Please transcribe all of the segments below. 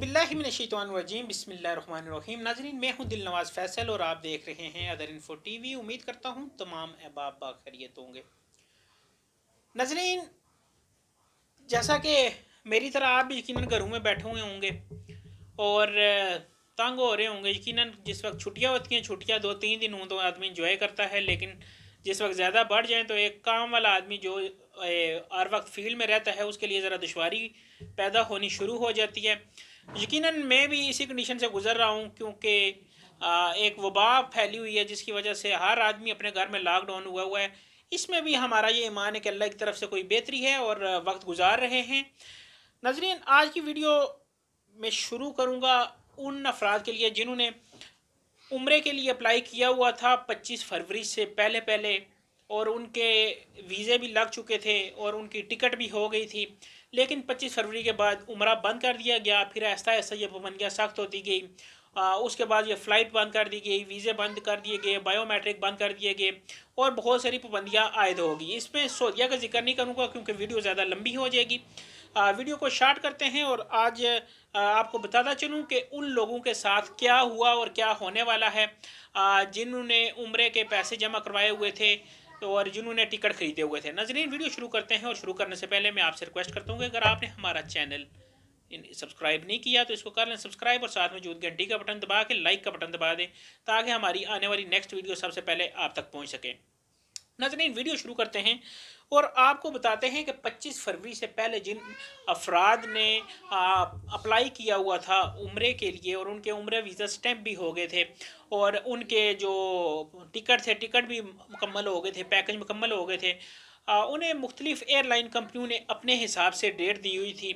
باللہ من الشیطان الرجیم بسم اللہ الرحمن الرحیم ناظرین میں ہوں دل نواز فیصل اور آپ دیکھ رہے ہیں ادر انفو ٹی وی امید کرتا ہوں تمام احباب باخیت ہوں گے ناظرین جیسا کہ میری طرح آپ یقیناً گھروں میں بیٹھے ہوئے ہوں گے اور تنگ ہو رہے ہوں گے یقیناً جس وقت چھٹیاں ہوتی ہیں چھٹیاں دو تین دن ہوں تو آدمی انجوائے کرتا ہے لیکن جس وقت زیادہ بڑھ جائیں تو ایک کام والا آدمی جو ہر وقت فیلڈ میں رہتا ہے اس کے لیے ذرا دشواری پیدا ہونی شروع ہو جاتی ہے یقیناً میں بھی اسی کنڈیشن سے گزر رہا ہوں کیونکہ ایک وبا پھیلی ہوئی ہے جس کی وجہ سے ہر آدمی اپنے گھر میں لاک ڈاؤن ہوا ہوا ہے اس میں بھی ہمارا یہ ایمان ہے کہ اللہ کی طرف سے کوئی بہتری ہے اور وقت گزار رہے ہیں ناظرین آج کی ویڈیو میں شروع کروں گا ان افراد کے لیے جنہوں نے عمرے کے لیے اپلائی کیا ہوا تھا پچیس فروری سے پہلے پہلے اور ان کے ویزے بھی لگ چکے تھے اور ان کی ٹکٹ بھی ہو گئی تھی لیکن پچیس فروری کے بعد عمرہ بند کر دیا گیا پھر ایسا ایسا یہ پابندیاں سخت ہوتی گئی اس کے بعد یہ فلائٹ بند کر دی گئی ویزے بند کر دیے گئے بائیو میٹرک بند کر دیے گئے اور بہت ساری پابندیاں عائد ہو گئی اس میں سعودیہ کا ذکر نہیں کروں گا کیونکہ ویڈیو زیادہ لمبی ہو جائے گی ویڈیو کو شارٹ کرتے ہیں اور آج آپ کو بتاتا چلوں کہ ان لوگوں کے ساتھ کیا ہوا اور کیا ہونے والا ہے جنہوں نے عمرے کے پیسے جمع کروائے ہوئے تھے تو اور جنہوں نے ٹکٹ خریدے ہوئے تھے ناظرین ویڈیو شروع کرتے ہیں اور شروع کرنے سے پہلے میں آپ سے ریکویسٹ کرتا ہوں کہ اگر آپ نے ہمارا چینل سبسکرائب نہیں کیا تو اس کو کر لیں سبسکرائب اور ساتھ میں گھنٹی کا بٹن دبا کے لائک کا بٹن دبا دیں تاکہ ہماری آنے والی نیکسٹ ویڈیو سب سے پہلے آپ تک پہنچ سکیں ناظرین ویڈیو شروع کرتے ہیں اور آپ کو بتاتے ہیں کہ پچیس فروری سے پہلے جن افراد نے اپلائی کیا ہوا تھا عمرے کے لیے اور ان کے عمرے ویزا سٹیمپ بھی ہو گئے تھے اور ان کے جو ٹکٹ تھے ٹکٹ بھی مکمل ہو گئے تھے پیکج مکمل ہو گئے تھے انہیں مختلف ایئر لائن کمپنیوں نے اپنے حساب سے ڈیٹ دی ہوئی تھی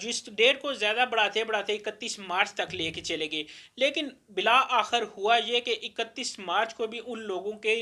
جس ڈیٹ کو زیادہ بڑھاتے بڑھاتے اکتیس مارچ تک لے کے چلے گئے لیکن بلا آخر ہوا یہ کہ اکتیس مارچ کو بھی ان لوگوں کے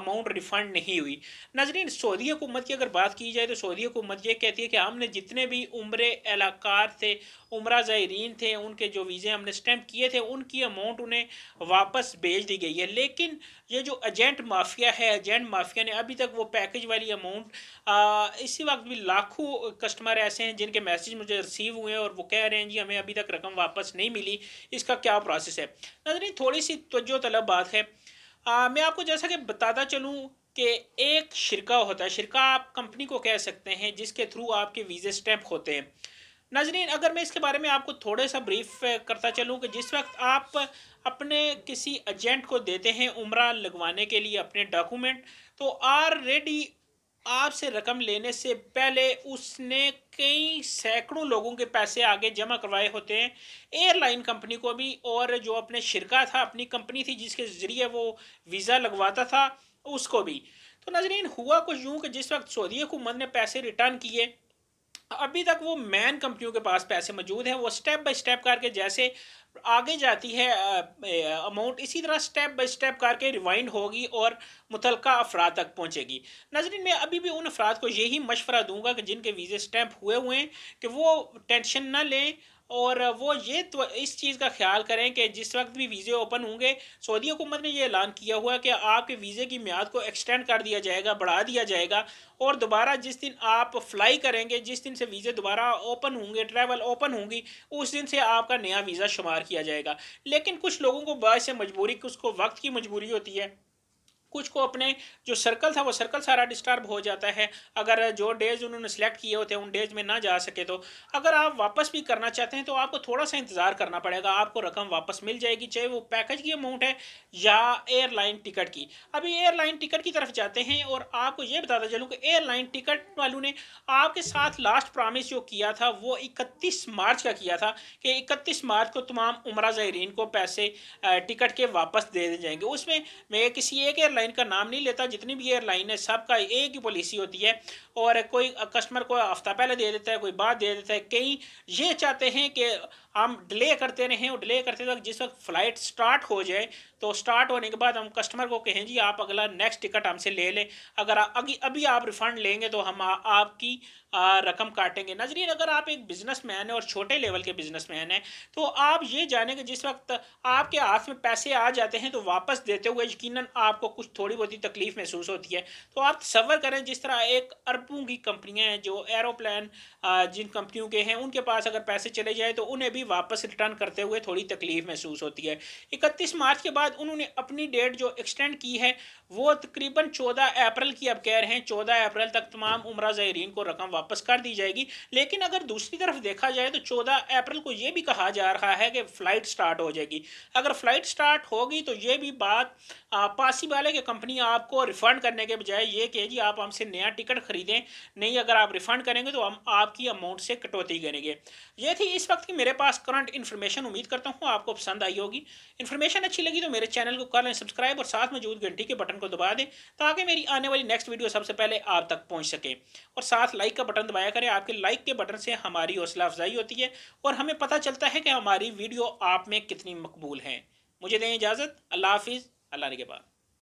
اماؤنٹ ریفنڈ نہیں ہوئی ناظرین سعودی حکومت کی اگر بات کی جائے تو سعودی حکومت یہ کہتی ہے کہ ہم نے جتنے بھی عمرے اہلکار تھے عمرہ زائرین تھے ان کے جو ویزے ہم نے اسٹیمپ کیے تھے ان کی اماؤنٹ انہیں واپس بھیج دی گئی ہے لیکن یہ جو ایجنٹ مافیا ہے ایجنٹ مافیا نے ابھی تک وہ پیکج والی اماؤنٹ اکاؤنٹ uh, اسی وقت بھی لاکھوں کسٹمر ایسے ہیں جن کے میسج مجھے ریسیو ہوئے ہیں اور وہ کہہ رہے ہیں جی ہمیں ابھی تک رقم واپس نہیں ملی اس کا کیا پروسیس ہے ناظرین تھوڑی سی توجہ طلب بات ہے uh, میں آپ کو جیسا کہ بتاتا چلوں کہ ایک شرکہ ہوتا ہے شرکہ آپ کمپنی کو کہہ سکتے ہیں جس کے تھرو آپ کے ویزے اسٹیمپ ہوتے ہیں ناظرین اگر میں اس کے بارے میں آپ کو تھوڑے سا بریف کرتا چلوں کہ جس وقت آپ اپنے کسی ایجنٹ کو دیتے ہیں عمرہ لگوانے کے لیے اپنے ڈاکومنٹ تو آر ریڈی آپ سے رقم لینے سے پہلے اس نے کئی سینکڑوں لوگوں کے پیسے آگے جمع کروائے ہوتے ہیں ایئر لائن کمپنی کو بھی اور جو اپنے شرکا تھا اپنی کمپنی تھی جس کے ذریعے وہ ویزا لگواتا تھا اس کو بھی تو ناظرین ہوا کچھ یوں کہ جس وقت سعودی حکومت نے پیسے ریٹرن کیے ابھی تک وہ مین کمپنیوں کے پاس پیسے موجود ہیں وہ سٹیپ بائی سٹیپ کر کے جیسے آگے جاتی ہے اماؤنٹ اسی طرح سٹیپ بائی سٹیپ کر کے ریوائنڈ ہوگی اور متعلقہ افراد تک پہنچے گی ناظرین میں ابھی بھی ان افراد کو یہی مشورہ دوں گا کہ جن کے ویزے سٹیمپ ہوئے ہوئے ہیں کہ وہ ٹینشن نہ لیں اور وہ یہ تو اس چیز کا خیال کریں کہ جس وقت بھی ویزے اوپن ہوں گے سعودی حکومت نے یہ اعلان کیا ہوا کہ آپ کے ویزے کی میعاد کو ایکسٹینڈ کر دیا جائے گا بڑھا دیا جائے گا اور دوبارہ جس دن آپ فلائی کریں گے جس دن سے ویزے دوبارہ اوپن ہوں گے ٹریول اوپن ہوں گی اس دن سے آپ کا نیا ویزا شمار کیا جائے گا لیکن کچھ لوگوں کو باعث سے مجبوری اس کو وقت کی مجبوری ہوتی ہے کچھ کو اپنے جو سرکل تھا وہ سرکل سارا ڈسٹرب ہو جاتا ہے اگر جو ڈیز انہوں نے سلیکٹ کیے ہوتے ہیں ان ڈیز میں نہ جا سکے تو اگر آپ واپس بھی کرنا چاہتے ہیں تو آپ کو تھوڑا سا انتظار کرنا پڑے گا آپ کو رقم واپس مل جائے گی چاہے وہ پیکج کی اماؤنٹ ہے یا ایئر لائن ٹکٹ کی ابھی ایئر لائن ٹکٹ کی طرف جاتے ہیں اور آپ کو یہ بتاتا چلوں کہ ایئر لائن ٹکٹ والوں نے آپ کے ساتھ لاسٹ پرامس جو کیا تھا وہ اکتیس مارچ کا کیا تھا کہ اکتیس مارچ کو تمام عمرہ زائرین کو پیسے ٹکٹ کے واپس دے دے جائیں گے اس میں میں کسی ایک لائن کا نام نہیں لیتا جتنی بھی ایئر لائن ہے سب کا ایک ہی پالیسی ہوتی ہے اور کوئی کسٹمر کو ہفتہ پہلے دے دیتا ہے کوئی بعد دے دیتا ہے کئی یہ چاہتے ہیں کہ ہم ڈیلے کرتے رہیں اور ڈیلے کرتے وقت جس وقت فلائٹ سٹارٹ ہو جائے تو سٹارٹ ہونے کے بعد ہم کسٹمر کو کہیں جی آپ اگلا نیکسٹ ٹکٹ ہم سے لے لیں اگر ابھی آپ ریفنڈ لیں گے تو ہم آپ کی رقم کاٹیں گے نظرین اگر آپ ایک بزنس مین ہیں اور چھوٹے لیول کے بزنس مین ہیں تو آپ یہ جانیں کہ جس وقت آپ کے ہاتھ میں پیسے آ جاتے ہیں تو واپس دیتے ہوئے یقیناً آپ کو کچھ تھوڑی بہت ہی تکلیف محسوس ہوتی ہے تو آپ تصور کریں جس طرح ایک اربوں کی کمپنیاں ہیں جو ایروپلین جن کمپنیوں کے ہیں ان کے پاس اگر پیسے چلے جائیں تو انہیں بھی واپس ریٹرن کرتے ہوئے تھوڑی تکلیف محسوس ہوتی ہے اکتیس مارچ کے بعد انہوں نے اپنی ڈیٹ جو ایکسٹینڈ کی ہے وہ تقریباً چودہ اپریل کی اب کہہ رہے ہیں چودہ اپریل تک تمام عمرہ زائرین کو رقم واپس کر دی جائے گی لیکن اگر دوسری طرف دیکھا جائے تو چودہ اپریل کو یہ بھی کہا جا رہا ہے کہ فلائٹ سٹارٹ ہو جائے گی اگر فلائٹ سٹارٹ ہوگی تو یہ بھی بات پاسیبل ہے کہ کمپنی آپ کو ریفنڈ کرنے کے بجائے یہ کہ جی آپ ہم سے نیا ٹکٹ خریدیں نہیں اگر آپ ریفنڈ کریں گے تو ہم آپ کی اماؤنٹ سے کٹوتی کریں گے یہ تھی اس وقت کی میرے پاس کرنٹ انفارمیشن امید کرتا ہوں آپ کو پسند آئی ہوگی انفارمیشن اچھی لگی تو میرے چینل کو لیں سبسکرائب اور ساتھ موجود گھنٹی کے بٹن بٹن کو دبا دیں تاکہ میری آنے والی نیکسٹ ویڈیو سب سے پہلے آپ تک پہنچ سکے اور ساتھ لائک کا بٹن دبایا کریں آپ کے لائک کے بٹن سے ہماری حوصلہ افزائی ہوتی ہے اور ہمیں پتہ چلتا ہے کہ ہماری ویڈیو آپ میں کتنی مقبول ہیں مجھے دیں اجازت اللہ حافظ اللہ کے بعد